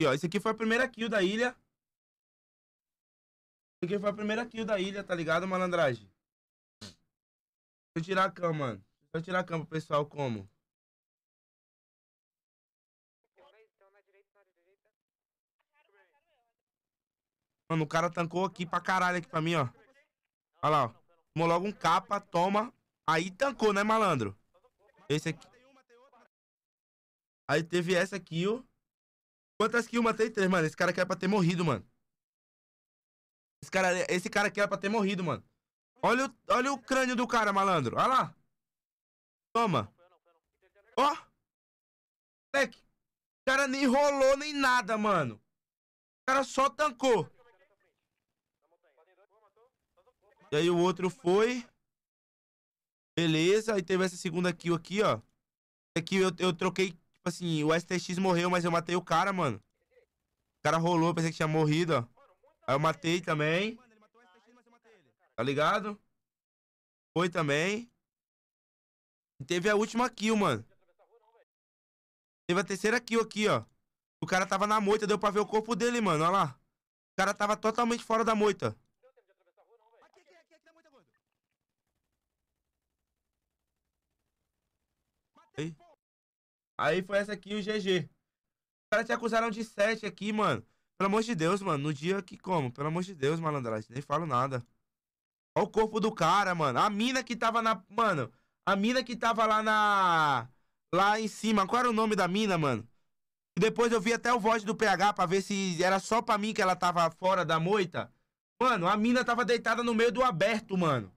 E, ó, esse aqui foi a primeira kill da ilha. Esse aqui foi a primeira kill da ilha, tá ligado, malandragem? Deixa eu tirar a cama, mano. Deixa eu tirar a cama, pessoal, como? Mano, o cara tancou aqui pra caralho aqui pra mim, ó. Olha lá, ó. Tomou logo um capa, toma. Aí tancou, né, malandro? Esse aqui. Aí teve essa aqui, ó. Quantas kills matei? Três, mano. Esse cara aqui era pra ter morrido, mano. Esse cara, esse cara aqui era pra ter morrido, mano. Olha o, olha o crânio do cara, malandro. Olha lá. Toma. Ó. Oh. Moleque. O cara nem rolou nem nada, mano. O cara só tancou. E aí o outro foi. Beleza. Aí teve essa segunda kill aqui, ó. Aqui eu, eu troquei Tipo assim, o STX morreu, mas eu matei o cara, mano. O cara rolou, pensei que tinha morrido, ó. Aí eu matei também. Tá ligado? Foi também. E teve a última kill, mano. Teve a terceira kill aqui, ó. O cara tava na moita, deu pra ver o corpo dele, mano. Olha lá. O cara tava totalmente fora da moita. ei Aí foi essa aqui, o GG. Os caras te acusaram de 7 aqui, mano. Pelo amor de Deus, mano. No dia que como? Pelo amor de Deus, malandragem. Nem falo nada. Olha o corpo do cara, mano. A mina que tava na. Mano, a mina que tava lá na. Lá em cima. Qual era o nome da mina, mano? E depois eu vi até o voz do PH pra ver se era só pra mim que ela tava fora da moita. Mano, a mina tava deitada no meio do aberto, mano.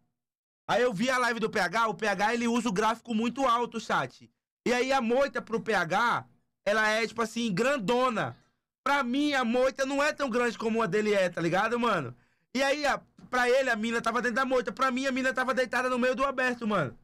Aí eu vi a live do PH. O PH ele usa o gráfico muito alto, chat. E aí a moita pro PH, ela é, tipo assim, grandona. Pra mim, a moita não é tão grande como a dele é, tá ligado, mano? E aí, a, pra ele, a mina tava dentro da moita. Pra mim, a mina tava deitada no meio do aberto, mano.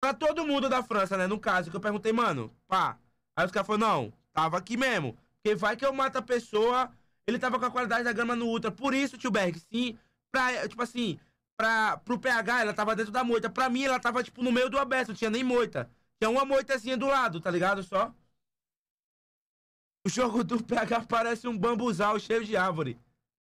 Pra todo mundo da França, né? No caso, que eu perguntei, mano, pá. Aí os caras falaram, não, tava aqui mesmo. Porque vai que eu mato a pessoa, ele tava com a qualidade da grama no ultra. Por isso, tio Berg, sim, pra, tipo assim, pra, pro PH, ela tava dentro da moita. Pra mim, ela tava, tipo, no meio do aberto, não tinha nem moita. Que é uma moitazinha do lado, tá ligado? Só. O jogo do PH parece um bambuzal cheio de árvore.